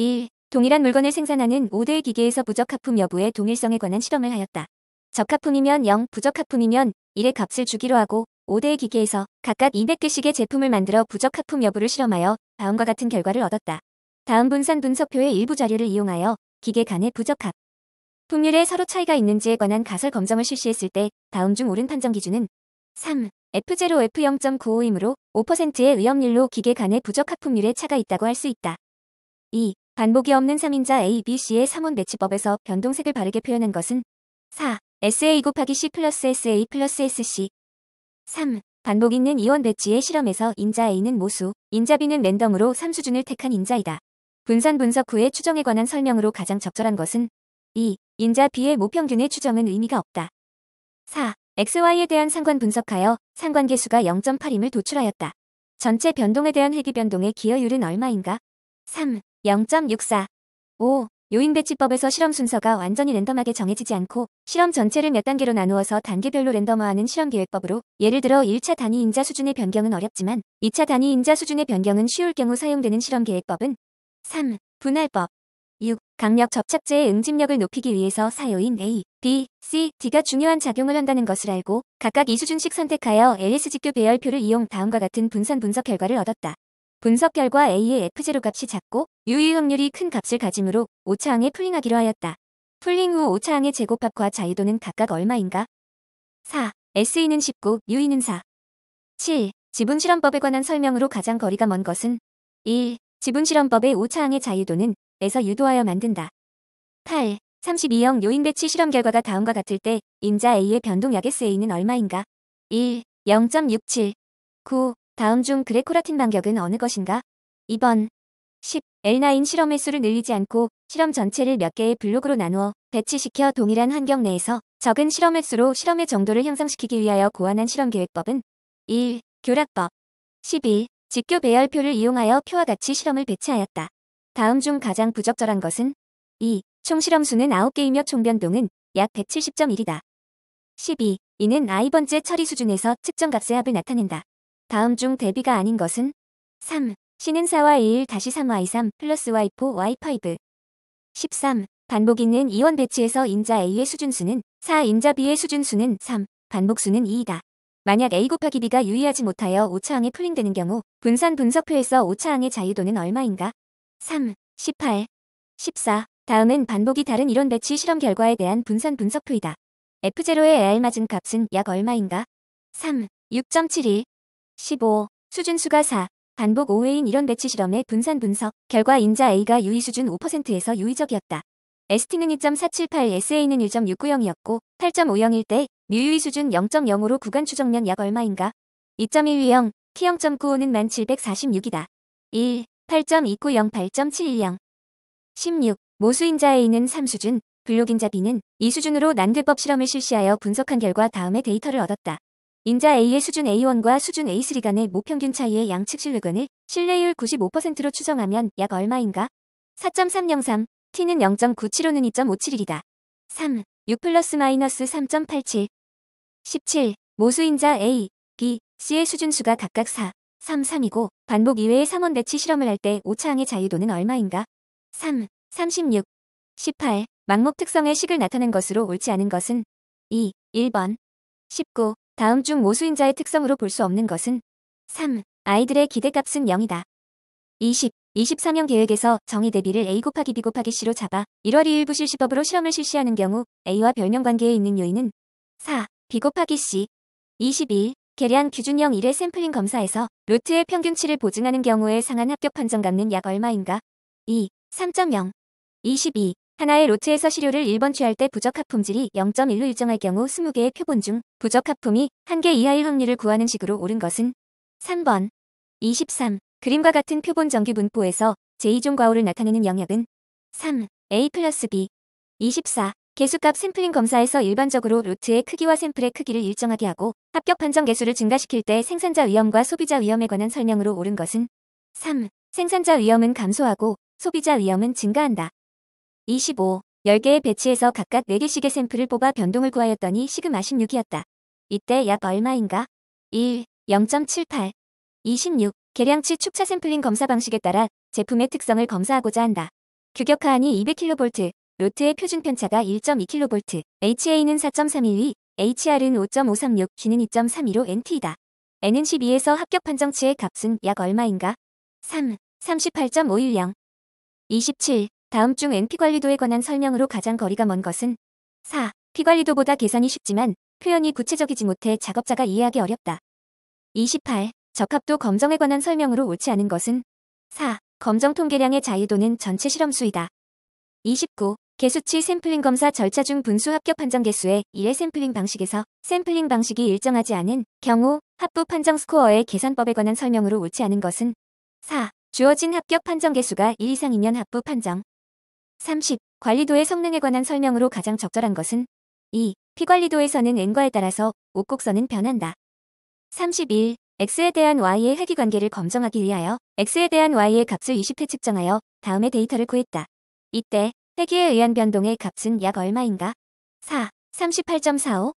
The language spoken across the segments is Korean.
1. 동일한 물건을 생산하는 5대의 기계에서 부적합품 여부의 동일성에 관한 실험을 하였다. 적합품이면 0, 부적합품이면 1의 값을 주기로 하고 5대의 기계에서 각각 200개씩의 제품을 만들어 부적합품 여부를 실험하여 다음과 같은 결과를 얻었다. 다음 분산 분석표의 일부 자료를 이용하여 기계 간의 부적합 품률에 서로 차이가 있는지에 관한 가설 검정을 실시했을 때 다음 중 옳은 판정 기준은 3. F0, F0.95이므로 5%의 위험률로 기계 간의 부적합품률에 차가 있다고 할 수 있다. 2. 반복이 없는 3인자 A, B, C의 3원 매치법에서 변동색을 바르게 표현한 것은 4. SA 곱하기 C 플러스 SA 플러스 SC 3. 반복 있는 2원 배치의 실험에서 인자 A는 모수, 인자 B는 랜덤으로 3수준을 택한 인자이다. 분산 분석 후의 추정에 관한 설명으로 가장 적절한 것은 2. 인자 B의 모평균의 추정은 의미가 없다. 4. XY에 대한 상관 분석하여 상관계수가 0.8임을 도출하였다. 전체 변동에 대한 회귀 변동의 기여율은 얼마인가? 3. 0.64. 5. 요인 배치법에서 실험 순서가 완전히 랜덤하게 정해지지 않고 실험 전체를 몇 단계로 나누어서 단계별로 랜덤화하는 실험 계획법으로 예를 들어 1차 단위 인자 수준의 변경은 어렵지만 2차 단위 인자 수준의 변경은 쉬울 경우 사용되는 실험 계획법은 3. 분할법 6. 강력 접착제의 응집력을 높이기 위해서 사요인 A, B, C, D가 중요한 작용을 한다는 것을 알고 각각 이수준씩 선택하여 LSGQ 배열표를 이용 다음과 같은 분산 분석 결과를 얻었다. 분석 결과 A의 F0 값이 작고 유의 확률이 큰 값을 가지므로 5차항에 풀링하기로 하였다. 풀링 후 5차항의 제곱합과 자유도는 각각 얼마인가? 4. SE는 19, UE는 4. 7. 지분실험법에 관한 설명으로 가장 거리가 먼 것은 1. 지분실험법의 5차항의 자유도는 에서 유도하여 만든다. 8. 32형 요인 배치 실험 결과가 다음과 같을 때 인자 A의 변동약 의 SA는 얼마인가? 1. 0.67 9. 다음 중 그레코라틴 반격은 어느 것인가? 2번 10. L9 실험 횟수를 늘리지 않고 실험 전체를 몇 개의 블록으로 나누어 배치시켜 동일한 환경 내에서 적은 실험 횟수로 실험의 정도를 향상시키기 위하여 고안한 실험 계획법은 1. 교락법 12. 직교 배열표를 이용하여 표와 같이 실험을 배치하였다. 다음 중 가장 부적절한 것은 2. 총 실험 수는 9개이며 총 변동은 약 170.1이다. 12. 이는 아이번째 처리 수준에서 측정값의 합을 나타낸다. 다음 중 대비가 아닌 것은 3. 신은4와 2일 다시 3와 2, 3 플러스 Y4 Y5 13. 반복 있는 이원 배치에서 인자 A의 수준수는 4. 인자 B의 수준수는 3. 반복수는 2이다. 만약 A 곱하기 B가 유의하지 못하여 5차항에 풀링되는 경우 분산 분석표에서 5차항의 자유도는 얼마인가? 3. 18. 14. 다음은 반복이 다른 이론 배치 실험 결과에 대한 분산 분석표이다. F0의 AR 맞은 값은 약 얼마인가? 3. 6.72 15. 수준수가 4. 반복 5회인 이런 배치 실험의 분산 분석 결과 인자 A가 유의 수준 5%에서 유의적이었다. ST는 2.478, SA는 1.690이었고 8.50일 때 미유의 수준 0 0으로 구간 추정면 약 얼마인가? 2.120, T0.95는 1746이다. 1. 8.290, 8.710 16. 모수인자 A는 3수준, 블록인자 B는 2수준으로 난대법 실험을 실시하여 분석한 결과 다음에 데이터를 얻었다. 인자 A의 수준 A1과 수준 A3 간의 모평균 차이의 양측 신뢰근을 신뢰율 95%로 추정하면 약 얼마인가? 4.303, t는 0.975는 2.571이다. 3, 6 플러스 마이너스 3.87 17, 모수인자 A, B, C의 수준수가 각각 4, 3, 3이고 반복 이외의 3원 대치 실험을 할 때 오차항의 자유도는 얼마인가? 3, 36, 18, 막목 특성의 식을 나타낸 것으로 옳지 않은 것은 2, 1번, 19, 다음 중 모수인자의 특성으로 볼 수 없는 것은 3. 아이들의 기대값은 0이다. 20. 24명 계획에서 정의 대비를 A 곱하기 B 곱하기 C로 잡아 1월 2일 부실시법으로 실험을 실시하는 경우 A와 별명관계에 있는 요인은 4. B 곱하기 C 22. 계량 기준형 1의 샘플링 검사에서 루트의 평균치를 보증하는 경우에 상한 합격 판정 갖는약 얼마인가? 2. 3.0 22. 하나의 로트에서 시료를 1번 취할 때 부적합 품질이 0.1로 일정할 경우 20개의 표본 중 부적합 품이 1개 이하일 확률을 구하는 식으로 옳은 것은 3번 23. 그림과 같은 표본 정규 분포에서 제2종 과오를 나타내는 영역은 3. A 플러스 B 24. 개수값 샘플링 검사에서 일반적으로 로트의 크기와 샘플의 크기를 일정하게 하고 합격 판정 개수를 증가시킬 때 생산자 위험과 소비자 위험에 관한 설명으로 옳은 것은 3. 생산자 위험은 감소하고 소비자 위험은 증가한다. 25. 10개의 배치에서 각각 4개씩의 샘플을 뽑아 변동을 구하였더니 시그마 16이었다. 이때 약 얼마인가? 1. 0.78 26. 계량치 축차 샘플링 검사 방식에 따라 제품의 특성을 검사하고자 한다. 규격하한이 200kV, 로트의 표준 편차가 1.2kV, HA는 4.312, HR은 5.536, G는 2.315 NT이다. N은 12에서 합격 판정치의 값은 약 얼마인가? 3. 38.510 27. 다음 중 NP관리도에 관한 설명으로 가장 거리가 먼 것은 4. P관리도보다 계산이 쉽지만 표현이 구체적이지 못해 작업자가 이해하기 어렵다. 28. 적합도 검정에 관한 설명으로 옳지 않은 것은 4. 검정 통계량의 자유도는 전체 실험수이다. 29. 개수치 샘플링 검사 절차 중 분수 합격 판정 개수의 1의 샘플링 방식에서 샘플링 방식이 일정하지 않은 경우 합부 판정 스코어의 계산법에 관한 설명으로 옳지 않은 것은 4. 주어진 합격 판정 개수가 1 이상이면 합부 판정 30. 관리도의 성능에 관한 설명으로 가장 적절한 것은 2. 피관리도에서는 n과에 따라서 옥곡선은 변한다. 31. x에 대한 y의 회귀 관계를 검정하기 위하여 x에 대한 y의 값을 20회 측정하여 다음의 데이터를 구했다. 이때 회귀에 의한 변동의 값은 약 얼마인가? 4. 38.45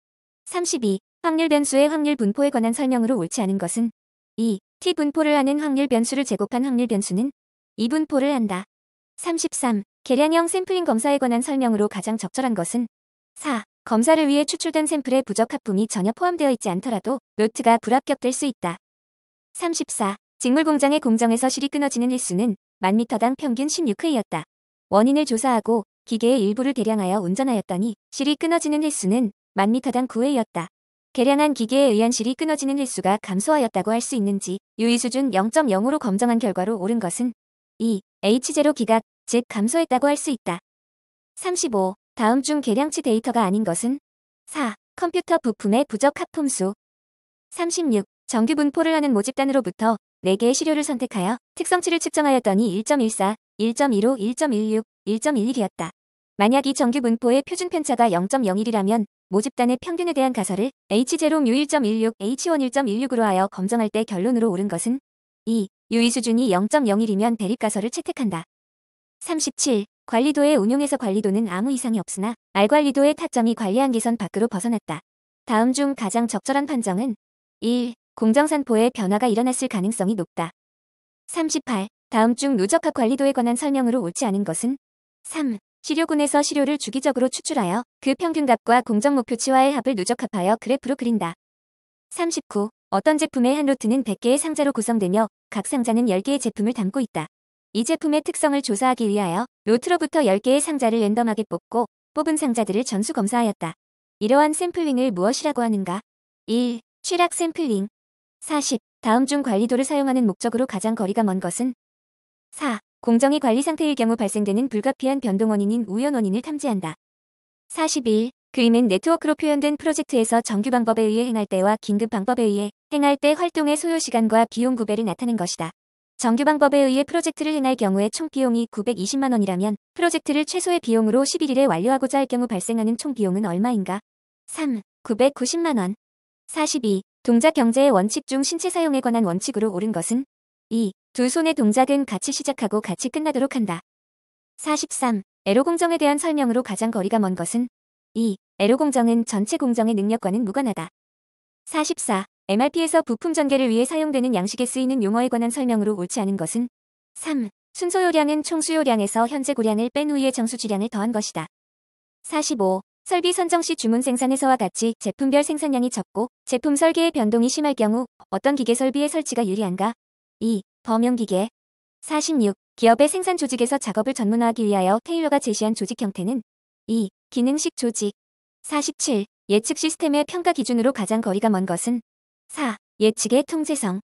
32. 확률 변수의 확률 분포에 관한 설명으로 옳지 않은 것은 2. t 분포를 하는 확률 변수를 제곱한 확률 변수는 2분포를 한다. 33. 계량형 샘플링 검사에 관한 설명으로 가장 적절한 것은 4. 검사를 위해 추출된 샘플의 부적합품이 전혀 포함되어 있지 않더라도 노트가 불합격될 수 있다. 34. 직물 공장의 공정에서 실이 끊어지는 일수는 만 미터당 평균 16회였다. 원인을 조사하고 기계의 일부를 개량하여 운전하였더니 실이 끊어지는 횟수는 만 미터당 9회였다. 개량한 기계에 의한 실이 끊어지는 횟수가 감소하였다고 할 수 있는지 유의 수준 0 0으로 검정한 결과로 옳은 것은 2. H0 기각 즉 감소했다고 할 수 있다. 35. 다음 중 계량치 데이터가 아닌 것은 4. 컴퓨터 부품의 부적 합품수 36. 정규 분포를 하는 모집단으로부터 4개의 시료를 선택하여 특성치를 측정하였더니 1.14, 1.15, 1.16, 1.11이었다. 만약 이 정규 분포의 표준 편차가 0.01이라면 모집단의 평균에 대한 가설을 H0 U1.16, H1 1.16으로 하여 검정할 때 결론으로 옳은 것은 2. 유의 수준이 0.01이면 대립 가설을 채택한다. 37. 관리도의 운용에서 관리도는 아무 이상이 없으나 알관리도의 타점이 관리한 기선 밖으로 벗어났다. 다음 중 가장 적절한 판정은 1. 공정산포의 변화가 일어났을 가능성이 높다. 38. 다음 중 누적학 관리도에 관한 설명으로 옳지 않은 것은 3. 시료군에서 시료를 주기적으로 추출하여 그 평균값과 공정목표치와의 합을 누적합하여 그래프로 그린다. 39. 어떤 제품의 한 로트는 100개의 상자로 구성되며 각 상자는 10개의 제품을 담고 있다. 이 제품의 특성을 조사하기 위하여 로트로부터 10개의 상자를 랜덤하게 뽑고 뽑은 상자들을 전수 검사하였다. 이러한 샘플링을 무엇이라고 하는가? 1. 취락 샘플링 40. 다음 중 관리도를 사용하는 목적으로 가장 거리가 먼 것은 4. 공정의 관리 상태일 경우 발생되는 불가피한 변동 원인인 우연 원인을 탐지한다. 41. 그림은 네트워크로 표현된 프로젝트에서 정규 방법에 의해 행할 때와 긴급 방법에 의해 행할 때 활동의 소요 시간과 비용 구배를 나타낸 것이다. 정규방법에 의해 프로젝트를 행할 경우에 총 비용이 920만원이라면 프로젝트를 최소의 비용으로 11일에 완료하고자 할 경우 발생하는 총 비용은 얼마인가? 3. 990만원 42. 동작 경제의 원칙 중 신체 사용에 관한 원칙으로 옳은 것은? 2. 두 손의 동작은 같이 시작하고 같이 끝나도록 한다. 43. 에로 공정에 대한 설명으로 가장 거리가 먼 것은? 2. 에로 공정은 전체 공정의 능력과는 무관하다. 44. MRP에서 부품 전개를 위해 사용되는 양식에 쓰이는 용어에 관한 설명으로 옳지 않은 것은 3. 순소요량은 총 수요량에서 현재 고량을 뺀 후에 정수주량을 더한 것이다. 45. 설비 선정 시 주문 생산에서와 같이 제품별 생산량이 적고 제품 설계의 변동이 심할 경우 어떤 기계 설비의 설치가 유리한가? 2. 범용기계 46. 기업의 생산 조직에서 작업을 전문화하기 위하여 테일러가 제시한 조직 형태는 2. 기능식 조직 47. 예측 시스템의 평가 기준으로 가장 거리가 먼 것은 4. 예측의 통제성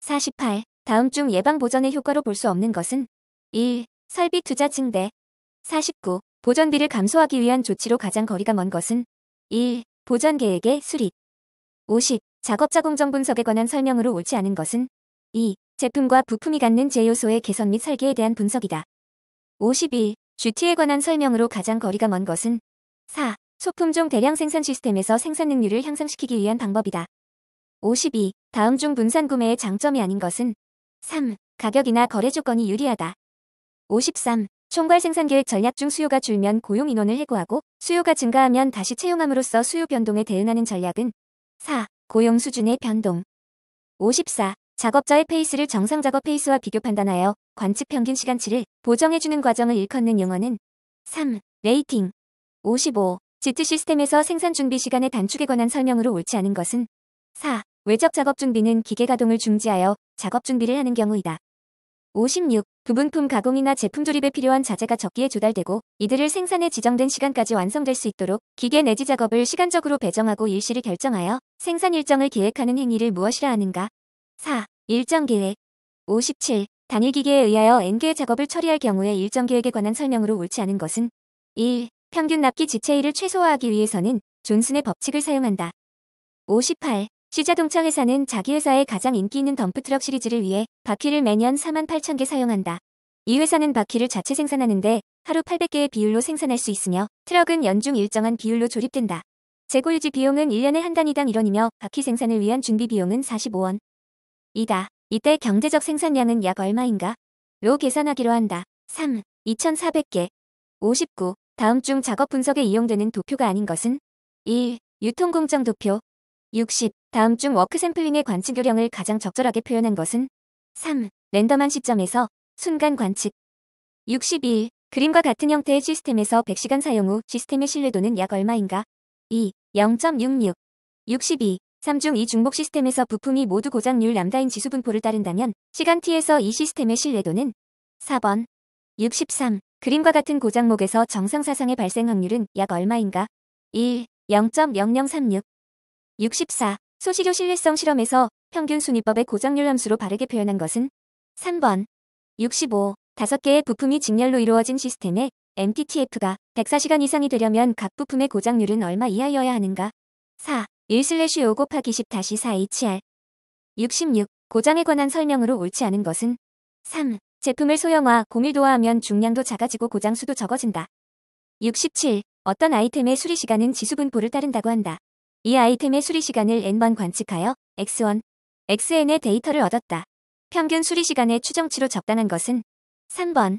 48. 다음 중 예방 보전의 효과로 볼 수 없는 것은 1. 설비 투자 증대 49. 보전비를 감소하기 위한 조치로 가장 거리가 먼 것은 1. 보전 계획의 수립 50. 작업 자공정 분석에 관한 설명으로 옳지 않은 것은 2. 제품과 부품이 갖는 제요소의 개선 및 설계에 대한 분석이다. 51. GT에 관한 설명으로 가장 거리가 먼 것은 4. 소품종 대량 생산 시스템에서 생산 능률을 향상시키기 위한 방법이다. 52. 다음 중 분산 구매의 장점이 아닌 것은 3. 가격이나 거래 조건이 유리하다. 53. 총괄 생산 계획 전략 중 수요가 줄면 고용 인원을 해고하고 수요가 증가하면 다시 채용함으로써 수요 변동에 대응하는 전략은 4. 고용 수준의 변동 54. 작업자의 페이스를 정상 작업 페이스와 비교 판단하여 관측 평균 시간치를 보정해주는 과정을 일컫는 용어는 3. 레이팅 55. 지트 시스템에서 생산 준비 시간의 단축에 관한 설명으로 옳지 않은 것은 4. 외적 작업 준비는 기계 가동을 중지하여 작업 준비를 하는 경우이다. 56. 부분품 가공이나 제품 조립에 필요한 자재가 적기에 조달되고 이들을 생산에 지정된 시간까지 완성될 수 있도록 기계 내지 작업을 시간적으로 배정하고 일시를 결정하여 생산 일정을 계획하는 행위를 무엇이라 하는가? 4. 일정 계획 57. 단일 기계에 의하여 N개의 작업을 처리할 경우에 일정 계획에 관한 설명으로 옳지 않은 것은 1. 평균 납기 지체일을 최소화하기 위해서는 존슨의 법칙을 사용한다. 58. 시자동차 회사는 자기 회사의 가장 인기 있는 덤프트럭 시리즈를 위해 바퀴를 매년 4만 8천 개 사용한다. 이 회사는 바퀴를 자체 생산하는데 하루 800개의 비율로 생산할 수 있으며 트럭은 연중 일정한 비율로 조립된다. 재고 유지 비용은 1년에 한 단위당 1원이며 바퀴 생산을 위한 준비 비용은 45원. 이다. 이때 경제적 생산량은 약 얼마인가? 로 계산하기로 한다. 3. 2,400개. 59. 다음 중 작업 분석에 이용되는 도표가 아닌 것은? 1. 유통공정 도표. 60. 다음 중 워크샘플링의 관측 요령을 가장 적절하게 표현한 것은 3. 랜덤한 시점에서 순간 관측 61. 그림과 같은 형태의 시스템에서 100시간 사용 후 시스템의 신뢰도는 약 얼마인가? 2. 0.66 62. 3중 2 중복 시스템에서 부품이 모두 고장률 남다인 지수 분포를 따른다면 시간 t에서 이 시스템의 신뢰도는 4번 63. 그림과 같은 고장목에서 정상 사상의 발생 확률은 약 얼마인가? 1. 0.0036 64. 소시교 신뢰성 실험에서 평균 순위법의 고정률 함수로 바르게 표현한 것은 3번 65, 5개의 부품이 직렬로 이루어진 시스템에 MTTF가 104시간 이상이 되려면 각 부품의 고장률은 얼마 이하여야 하는가? 4. 1-5 곱하기 10-4HR 66. 고장에 관한 설명으로 옳지 않은 것은 3. 제품을 소형화, 고밀도화하면 중량도 작아지고 고장수도 적어진다. 67. 어떤 아이템의 수리 시간은 지수 분포를 따른다고 한다. 이 아이템의 수리 시간을 n번 관측하여 x1, xn의 데이터를 얻었다. 평균 수리 시간의 추정치로 적당한 것은 3번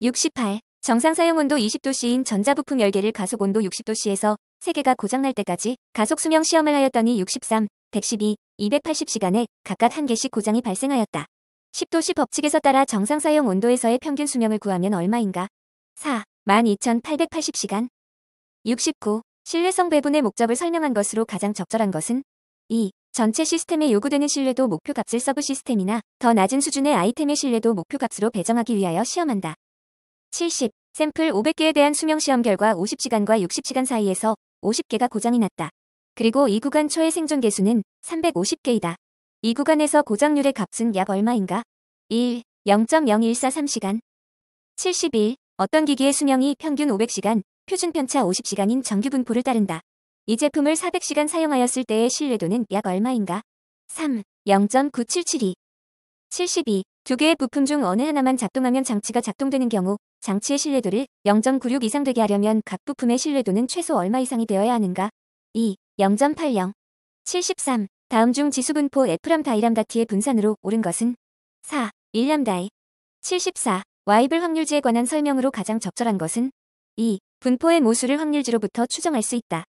68 정상 사용 온도 20도씨인 전자부품 열0개를 가속 온도 60도씨에서 3개가 고장날 때까지 가속 수명 시험을 하였더니 63, 112, 280시간에 각각 한 개씩 고장이 발생하였다. 10도씨 법칙에서 따라 정상 사용 온도에서의 평균 수명을 구하면 얼마인가? 4, 12,880시간 69, 신뢰성 배분의 목적을 설명한 것으로 가장 적절한 것은 2. 전체 시스템에 요구되는 신뢰도 목표값을 서브 시스템이나 더 낮은 수준의 아이템의 신뢰도 목표값으로 배정하기 위하여 시험한다. 70. 샘플 500개에 대한 수명시험 결과 50시간과 60시간 사이에서 50개가 고장이 났다. 그리고 이 구간 초의 생존 개수는 350개이다. 이 구간에서 고장률의 값은 약 얼마인가? 1. 0.0143시간 71. 어떤 기기의 수명이 평균 500시간, 표준 편차 50시간인 정규 분포를 따른다. 이 제품을 400시간 사용하였을 때의 신뢰도는 약 얼마인가? 3. 0.9772 72. 두 개의 부품 중 어느 하나만 작동하면 장치가 작동되는 경우 장치의 신뢰도를 0.96 이상 되게 하려면 각 부품의 신뢰도는 최소 얼마 이상이 되어야 하는가? 2. 0.80 73. 다음 중 지수분포 에프람 다이람다티의 분산으로 옳은 것은 4. 1람다이 74. 와이블 확률지에 관한 설명으로 가장 적절한 것은 2. 분포의 모수를 확률지로부터 추정할 수 있다.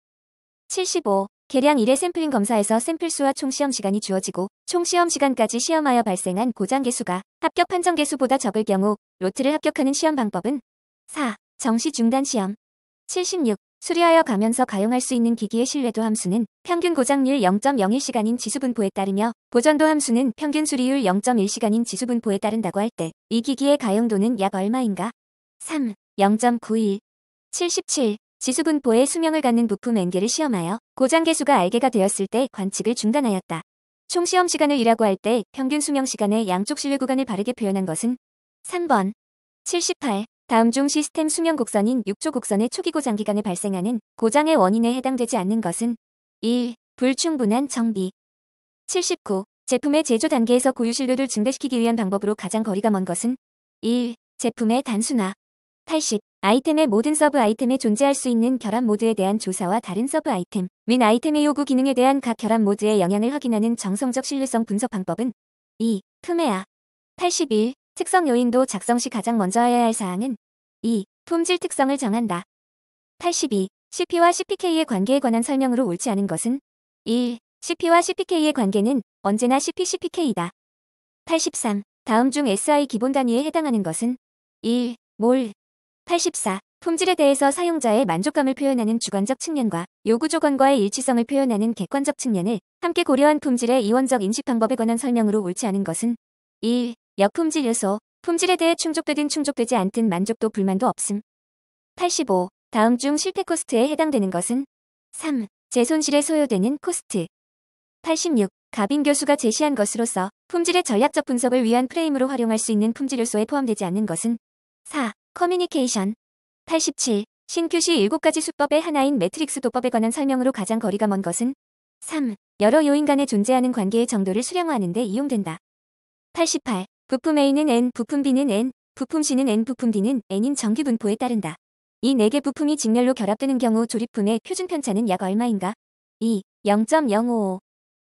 75. 계량 1의 샘플링 검사에서 샘플 수와 총 시험 시간이 주어지고 총 시험 시간까지 시험하여 발생한 고장 개수가 합격 판정 개수보다 적을 경우 로트를 합격하는 시험 방법은 4. 정시 중단 시험 76. 수리하여 가면서 가용할 수 있는 기기의 신뢰도 함수는 평균 고장률 0.01시간인 지수분포에 따르며 보전도 함수는 평균 수리율 0.1시간인 지수분포에 따른다고 할 때 이 기기의 가용도는 약 얼마인가? 3. 0.91 77. 지수분포의 수명을 갖는 부품 엔겔를 시험하여 고장 개수가 알개가 되었을 때 관측을 중단하였다. 총 시험 시간을 이라고할 때 평균 수명 시간의 양쪽 실외 구간을 바르게 표현한 것은 3번 78. 다음 중 시스템 수명 곡선인 6조 곡선의 초기 고장 기간에 발생하는 고장의 원인에 해당되지 않는 것은 1. 불충분한 정비 79. 제품의 제조 단계에서 고유 실뢰를 증대시키기 위한 방법으로 가장 거리가 먼 것은 1. 제품의 단순화 80. 아이템의 모든 서브 아이템에 존재할 수 있는 결합 모드에 대한 조사와 다른 서브 아이템 및 아이템의 요구 기능에 대한 각 결합 모드의 영향을 확인하는 정성적 신뢰성 분석 방법은 2. 품에야 81. 특성 요인도 작성 시 가장 먼저 해야 할 사항은 2. 품질 특성을 정한다. 82. CP와 CPK의 관계에 관한 설명으로 옳지 않은 것은 1. CP와 CPK의 관계는 언제나 CP, CPK이다. 83. 다음 중 SI 기본 단위에 해당하는 것은 1. 몰, 84. 품질에 대해서 사용자의 만족감을 표현하는 주관적 측면과 요구 조건과의 일치성을 표현하는 객관적 측면을 함께 고려한 품질의 이원적 인식 방법에 관한 설명으로 옳지 않은 것은 1. 역품질 요소, 품질에 대해 충족되든 충족되지 않든 만족도 불만도 없음. 85. 다음 중 실패 코스트에 해당되는 것은 3. 재손실에 소요되는 코스트. 86. 가빈 교수가 제시한 것으로서 품질의 전략적 분석을 위한 프레임으로 활용할 수 있는 품질 요소에 포함되지 않는 것은 4. 커뮤니케이션 87. 신큐시 7가지 수법의 하나인 매트릭스 도법에 관한 설명으로 가장 거리가 먼 것은 3. 여러 요인 간에 존재하는 관계의 정도를 수령화하는데 이용된다. 88. 부품 A는 N, 부품 B는 N, 부품 C는 N, 부품 D는 N인 정기 분포에 따른다. 이 4개 부품이 직렬로 결합되는 경우 조립품의 표준 편차는 약 얼마인가? 2. 0.055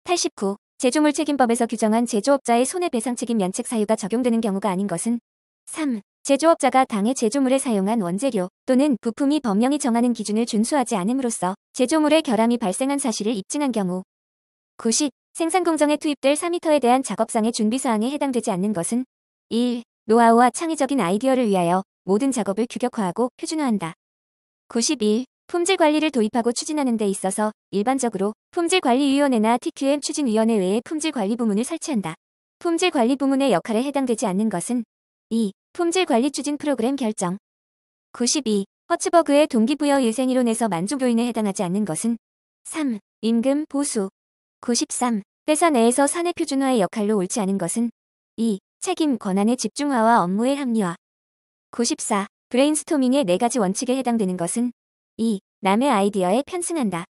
89. 제조물 책임법에서 규정한 제조업자의 손해배상 책임 면책 사유가 적용되는 경우가 아닌 것은 3. 제조업자가 당해 제조물에 사용한 원재료 또는 부품이 법령이 정하는 기준을 준수하지 않음으로써 제조물에 결함이 발생한 사실을 입증한 경우 90. 생산 공정에 투입될 4 m 에 대한 작업상의 준비사항에 해당되지 않는 것은 1. 노하우와 창의적인 아이디어를 위하여 모든 작업을 규격화하고 표준화한다. 91. 품질 관리를 도입하고 추진하는 데 있어서 일반적으로 품질관리위원회나 TQM 추진위원회 외에 품질관리 부문을 설치한다. 품질관리 부문의 역할에 해당되지 않는 것은 2. 품질관리추진 프로그램 결정 92. 허츠버그의 동기부여 일생이론에서 만족요인에 해당하지 않는 것은 3. 임금 보수 93. 회사 내에서 사내 표준화의 역할로 옳지 않은 것은 2. 책임 권한의 집중화와 업무의 합리화 94. 브레인스토밍의 4 가지 원칙에 해당되는 것은 2. 남의 아이디어에 편승한다.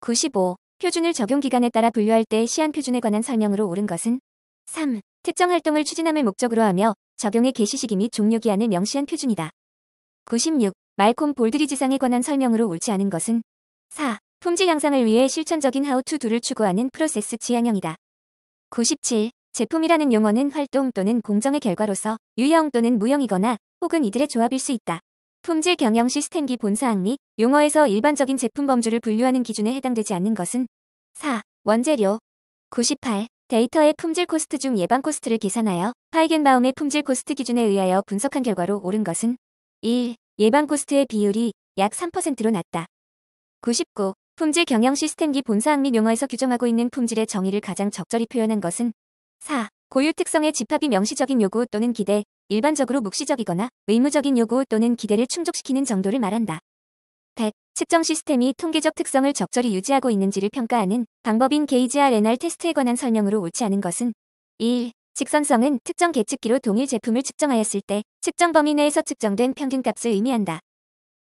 95. 표준을 적용 기간에 따라 분류할 때 시한 표준에 관한 설명으로 옳은 것은 3. 특정 활동을 추진함을 목적으로 하며 적용의 개시 시기 및 종료 기한을 명시한 표준이다. 96. 말콤 볼드리지상에 관한 설명으로 옳지 않은 것은 4. 품질 향상을 위해 실천적인 하우투 둘을 추구하는 프로세스 지향형이다. 97. 제품이라는 용어는 활동 또는 공정의 결과로서 유형 또는 무형이거나 혹은 이들의 조합일 수 있다. 품질 경영 시스템기 본사항 및 용어에서 일반적인 제품 범주를 분류하는 기준에 해당되지 않는 것은 4. 원재료 98. 데이터의 품질 코스트 중 예방 코스트를 계산하여 파이겐바움의 품질 코스트 기준에 의하여 분석한 결과로 옳은 것은 1. 예방 코스트의 비율이 약 3%로 낮다. 99. 품질 경영 시스템기 본사항 및 용어에서 규정하고 있는 품질의 정의를 가장 적절히 표현한 것은 4. 고유 특성의 집합이 명시적인 요구 또는 기대, 일반적으로 묵시적이거나 의무적인 요구 또는 기대를 충족시키는 정도를 말한다. 측정 시스템이 통계적 특성을 적절히 유지하고 있는지를 평가하는 방법인 게이지 r 레날 테스트에 관한 설명으로 옳지 않은 것은 1. 직선성은 특정 계측기로 동일 제품을 측정하였을 때 측정 범위 내에서 측정된 평균값을 의미한다.